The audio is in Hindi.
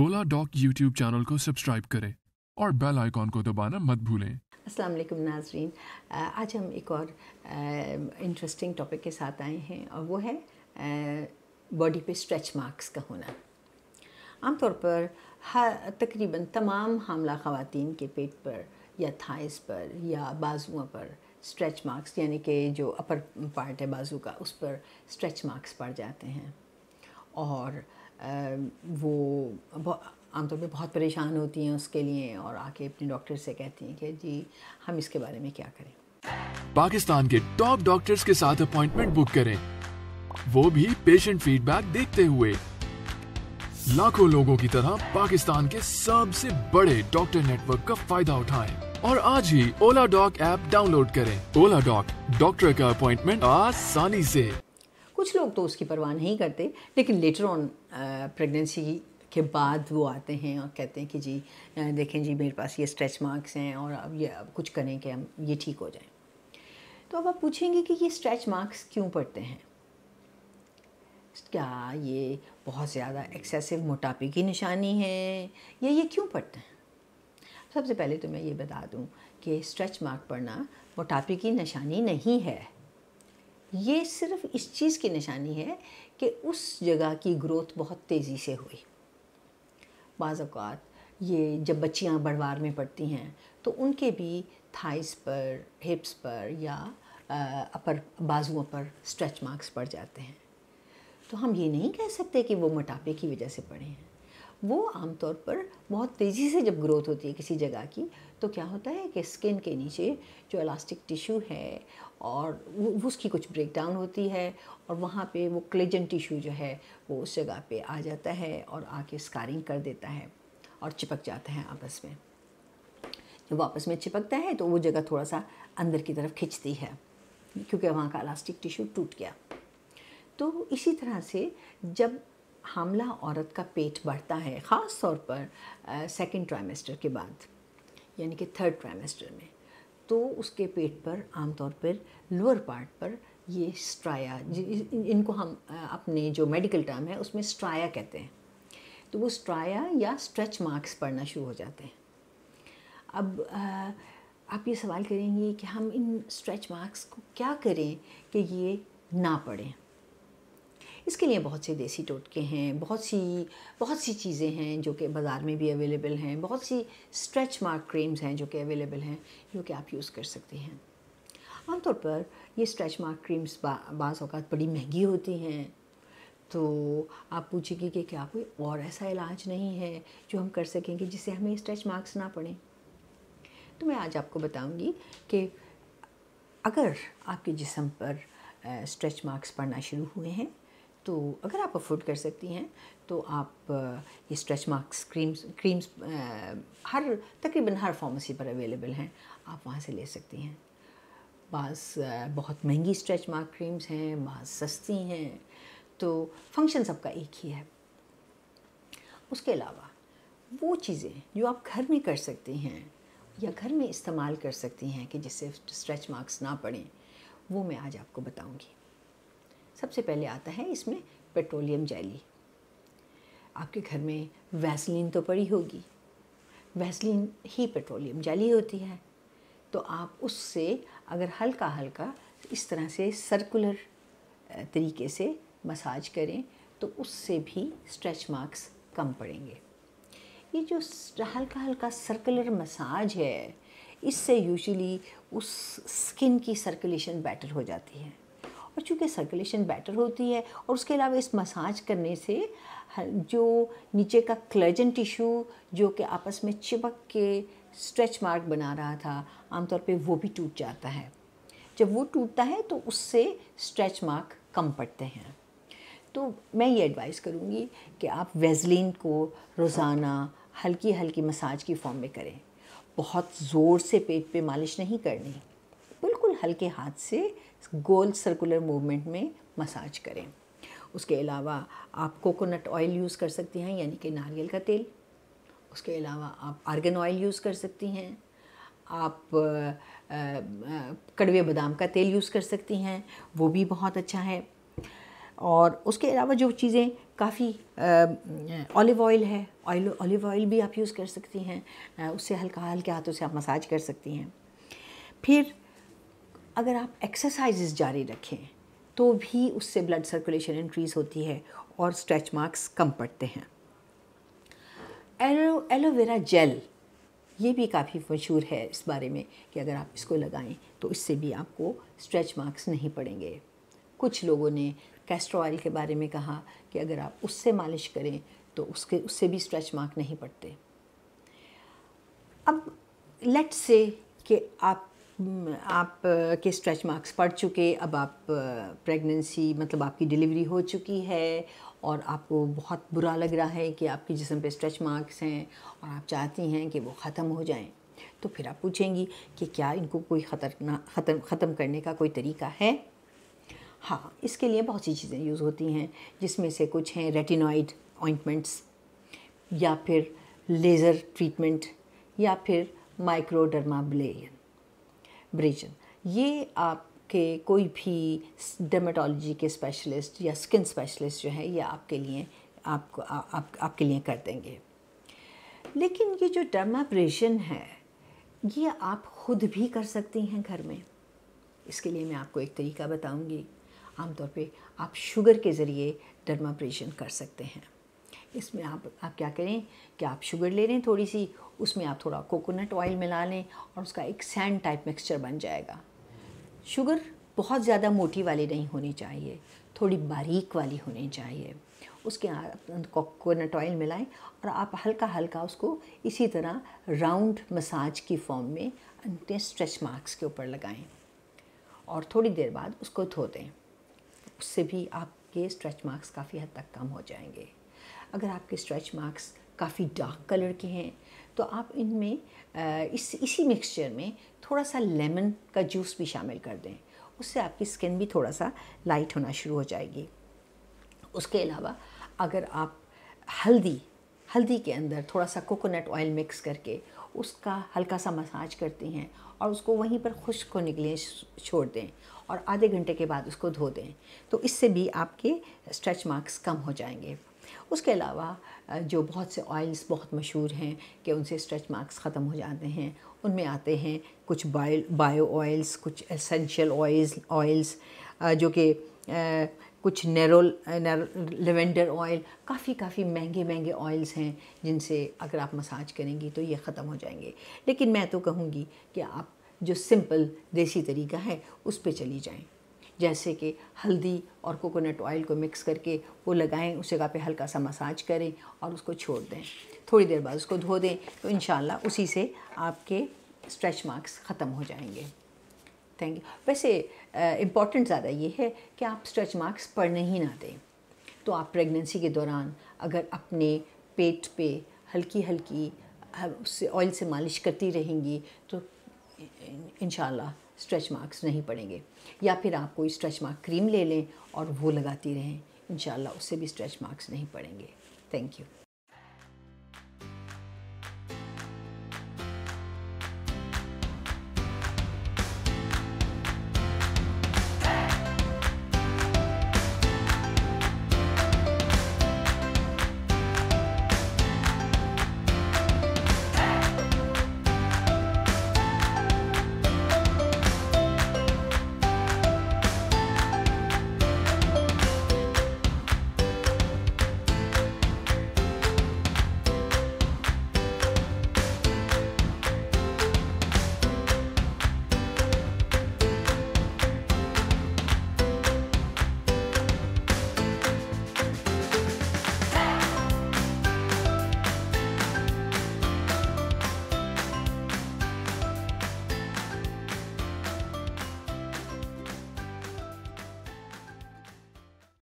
ओला डॉक यूट्यूब चैनल को सब्सक्राइब करें और बेल आइकॉन को दबाना मत भूलें अस्सलाम वालेकुम नाजरीन आज हम एक और इंटरेस्टिंग टॉपिक के साथ आए हैं और वो है बॉडी पे स्ट्रेच मार्क्स का होना आमतौर पर हर तकरीबन तमाम हमला ख़वान के पेट पर या थाइस पर या बाजुओं पर स्ट्रेच मार्क्स यानी कि जो अपर पार्ट है बाजू का उस पर स्ट्रेच मार्क्स पड़ जाते हैं और वो आमतौर पे बहुत परेशान होती हैं उसके लिए और आके अपने डॉक्टर से कहती हैं कि जी हम इसके बारे में क्या करें पाकिस्तान के टॉप डॉक्टर्स के साथ अपॉइंटमेंट बुक करें वो भी पेशेंट फीडबैक देखते हुए लाखों लोगों की तरह पाकिस्तान के सबसे बड़े डॉक्टर नेटवर्क का फायदा उठाएं और आज ही ओला डॉक ऐप डाउनलोड करें ओला डॉक डॉक्टर का अपॉइंटमेंट आसानी से कुछ लोग तो उसकी परवाह नहीं करते लेकिन लेटर ऑन प्रेगनेंसी के बाद वो आते हैं और कहते हैं कि जी देखें जी मेरे पास ये स्ट्रेच मार्क्स हैं और अब ये अब कुछ करें कि हम ये ठीक हो जाए तो अब आप पूछेंगे कि ये स्ट्रेच मार्क्स क्यों पड़ते हैं क्या ये बहुत ज़्यादा एक्सेसिव मोटापे की निशानी है या ये क्यों पड़ते हैं सबसे पहले तो मैं ये बता दूँ कि स्ट्रेच मार्क पड़ना मोटापे की निशानी नहीं है ये सिर्फ इस चीज़ की निशानी है कि उस जगह की ग्रोथ बहुत तेज़ी से हुई बाज़ात ये जब बच्चियाँ बड़वार में पढ़ती हैं तो उनके भी थाइस पर हिप्स पर या अपर बाजुओं पर स्ट्रेच मार्क्स पड़ जाते हैं तो हम ये नहीं कह सकते कि वो मोटापे की वजह से पड़े हैं वो आमतौर पर बहुत तेज़ी से जब ग्रोथ होती है किसी जगह की तो क्या होता है कि स्किन के नीचे जो इलास्टिक टिश्यू है और वो उसकी कुछ ब्रेक डाउन होती है और वहाँ पे वो क्लेजन टिश्यू जो है वो उस जगह पे आ जाता है और आके स्कारिंग कर देता है और चिपक जाता है आपस में जब आपस में चिपकता है तो वो जगह थोड़ा सा अंदर की तरफ खिंचती है क्योंकि वहाँ का इलास्टिक टिश्यू टूट गया तो इसी तरह से जब हामला औरत का पेट बढ़ता है ख़ास तौर पर सेकेंड ट्राइमेस्टर के बाद यानी कि थर्ड ट्राइमेस्टर में तो उसके पेट पर आमतौर पर लोअर पार्ट पर ये स्ट्राया इनको हम अपने जो मेडिकल टर्म है उसमें स्ट्राया कहते हैं तो वो स्ट्राया या स्ट्रेच मार्क्स पड़ना शुरू हो जाते हैं अब आप ये सवाल करेंगे कि हम इन स्ट्रेच मार्क्स को क्या करें कि ये ना पड़ें इसके लिए बहुत से देसी टोटके हैं बहुत सी बहुत सी चीज़ें हैं जो कि बाज़ार में भी अवेलेबल हैं बहुत सी स्ट्रेच मार्क क्रीम्स हैं जो कि अवेलेबल हैं जो कि आप यूज़ कर सकते हैं आमतौर पर ये स्ट्रेच मार्क क्रीम्स बाज़ अवत बड़ी महंगी होती हैं तो आप पूछेगी कि क्या कोई और ऐसा इलाज नहीं है जो हम कर सकेंगे जिससे हमें स्ट्रेच मार्क्स ना पड़ें तो मैं आज आपको बताऊंगी कि अगर आपके जिसम पर स्ट्रेच मार्क्स पड़ना शुरू हुए हैं तो अगर आप अफोर्ड कर सकती हैं तो आप ये स्ट्रेच मार्क्स क्रीम्स क्रीम्स हर तकरीबन हर फार्मेसी पर अवेलेबल हैं आप वहाँ से ले सकती हैं बस बहुत महंगी स्ट्रेच मार्क क्रीम्स हैं बाज़ सस्ती हैं तो फंक्शन सबका एक ही है उसके अलावा वो चीज़ें जो आप घर में कर सकती हैं या घर में इस्तेमाल कर सकती हैं कि जिससे स्ट्रेच मार्क्स ना पड़ें वो मैं आज आपको बताऊंगी सबसे पहले आता है इसमें पेट्रोलियम जैली आपके घर में वैसलिन तो पड़ी होगी वैसलिन ही पेट्रोलियम जैली होती है तो आप उससे अगर हल्का हल्का इस तरह से सर्कुलर तरीके से मसाज करें तो उससे भी स्ट्रेच मार्क्स कम पड़ेंगे ये जो हल्का हल्का सर्कुलर मसाज है इससे यूजुअली उस स्किन की सर्कुलेशन बेटर हो जाती है और चूँकि सर्कुलेशन बेटर होती है और उसके अलावा इस मसाज करने से जो नीचे का क्लर्जन टिश्यू जो कि आपस में चिपक के स्ट्रेच मार्क बना रहा था आमतौर पे वो भी टूट जाता है जब वो टूटता है तो उससे स्ट्रेच मार्क कम पड़ते हैं तो मैं ये एडवाइस करूँगी कि आप वेजलिन को रोज़ाना हल्की हल्की मसाज की फॉर्म में करें बहुत ज़ोर से पेट पे मालिश नहीं करनी बिल्कुल हल्के हाथ से गोल सर्कुलर मूवमेंट में मसाज करें उसके अलावा आप कोकोनट ऑयल यूज़ कर सकती हैं यानी कि नारियल का तेल उसके अलावा आप आर्गन ऑयल यूज़ कर सकती हैं आप आ, आ, कड़वे बादाम का तेल यूज़ कर सकती हैं वो भी बहुत अच्छा है और उसके अलावा जो चीज़ें काफ़ी ऑलिव ऑयल है ऑयल ऑलिव ऑयल भी आप यूज़ कर सकती हैं उससे हल्का हल्के हाथों से आप मसाज कर सकती हैं फिर अगर आप एक्सरसाइजेस जारी रखें तो भी उससे ब्लड सर्कुलेशन इंक्रीज़ होती है और स्ट्रेच मार्क्स कम पड़ते हैं एलो एलोवेरा जेल ये भी काफ़ी मशहूर है इस बारे में कि अगर आप इसको लगाएं तो इससे भी आपको स्ट्रेच मार्क्स नहीं पड़ेंगे कुछ लोगों ने कैस्ट्रो ऑयल के बारे में कहा कि अगर आप उससे मालिश करें तो उसके उससे भी स्ट्रेच मार्क नहीं पड़ते अब लेट से कि आप हम्म, आप के स्ट्रेच मार्क्स पड़ चुके अब आप प्रेगनेंसी मतलब आपकी डिलीवरी हो चुकी है और आपको बहुत बुरा लग रहा है कि आपके जिसम पे स्ट्रेच मार्क्स हैं और आप चाहती हैं कि वो ख़त्म हो जाएं तो फिर आप पूछेंगी कि क्या इनको कोई ख़तरना ख़त्म ख़त्म करने का कोई तरीका है हाँ इसके लिए बहुत सी चीज़ें यूज़ होती हैं जिसमें से कुछ हैं रेटिनॉइड ऑइंटमेंट्स या फिर लेज़र ट्रीटमेंट या फिर माइक्रोडर्मा ब्रेजन ये आपके कोई भी डर्माटोलॉजी के स्पेशलिस्ट या स्किन स्पेशलिस्ट जो है ये आपके लिए आपको आ, आप आपके लिए कर देंगे लेकिन ये जो डर्माब्रेशन है ये आप खुद भी कर सकती हैं घर में इसके लिए मैं आपको एक तरीका बताऊंगी आमतौर पे आप शुगर के ज़रिए डर्माब्रेशन कर सकते हैं इसमें आप आप क्या करें कि आप शुगर ले लें थोड़ी सी उसमें आप थोड़ा कोकोनट ऑयल मिला लें और उसका एक सैंड टाइप मिक्सचर बन जाएगा शुगर बहुत ज़्यादा मोटी वाली नहीं होनी चाहिए थोड़ी बारीक वाली होनी चाहिए उसके कोकोनट ऑयल मिलाएं और आप हल्का हल्का उसको इसी तरह राउंड मसाज की फॉर्म में अपने स्ट्रेच मार्क्स के ऊपर लगाएं और थोड़ी देर बाद उसको धो दें उससे भी आपके स्ट्रेच मार्क्स काफ़ी हद तक कम हो जाएंगे अगर आपके स्ट्रेच मार्क्स काफ़ी डार्क कलर के हैं तो आप इनमें इस इसी मिक्सचर में थोड़ा सा लेमन का जूस भी शामिल कर दें उससे आपकी स्किन भी थोड़ा सा लाइट होना शुरू हो जाएगी उसके अलावा अगर आप हल्दी हल्दी के अंदर थोड़ा सा कोकोनट ऑयल मिक्स करके उसका हल्का सा मसाज करती हैं और उसको वहीं पर खुश्क को निकले छोड़ दें और आधे घंटे के बाद उसको धो दें तो इससे भी आपके स्ट्रेच मार्क्स कम हो जाएंगे उसके अलावा जो बहुत से ऑयल्स बहुत मशहूर हैं कि उनसे स्ट्रेच मार्क्स ख़त्म हो जाते हैं उनमें आते हैं कुछ बायो बायो ऑयल्स कुछ एसेंशियल ऑयल्स ऑयल्स जो कि कुछ नेरोल लेवेंडर ऑयल काफ़ी काफ़ी महंगे महंगे ऑयल्स हैं जिनसे अगर आप मसाज करेंगी तो ये ख़त्म हो जाएंगे लेकिन मैं तो कहूँगी कि आप जो सिंपल देसी तरीका है उस पर चली जाएँ जैसे कि हल्दी और कोकोनट ऑयल को मिक्स करके वो लगाएं उस जगह पे हल्का सा मसाज करें और उसको छोड़ दें थोड़ी देर बाद उसको धो दें तो इन उसी से आपके स्ट्रेच मार्क्स ख़त्म हो जाएंगे थैंक यू वैसे इम्पॉर्टेंट ज़्यादा ये है कि आप स्ट्रेच मार्क्स पढ़ने ही ना दें तो आप प्रेगनेंसी के दौरान अगर अपने पेट पे हल्की हल्की उससे ऑयल से मालिश करती रहेंगी तो इन स्ट्रेच मार्क्स नहीं पड़ेंगे या फिर आप कोई स्ट्रेच मार्क क्रीम ले लें और वो लगाती रहें इन उससे भी स्ट्रेच मार्क्स नहीं पड़ेंगे थैंक यू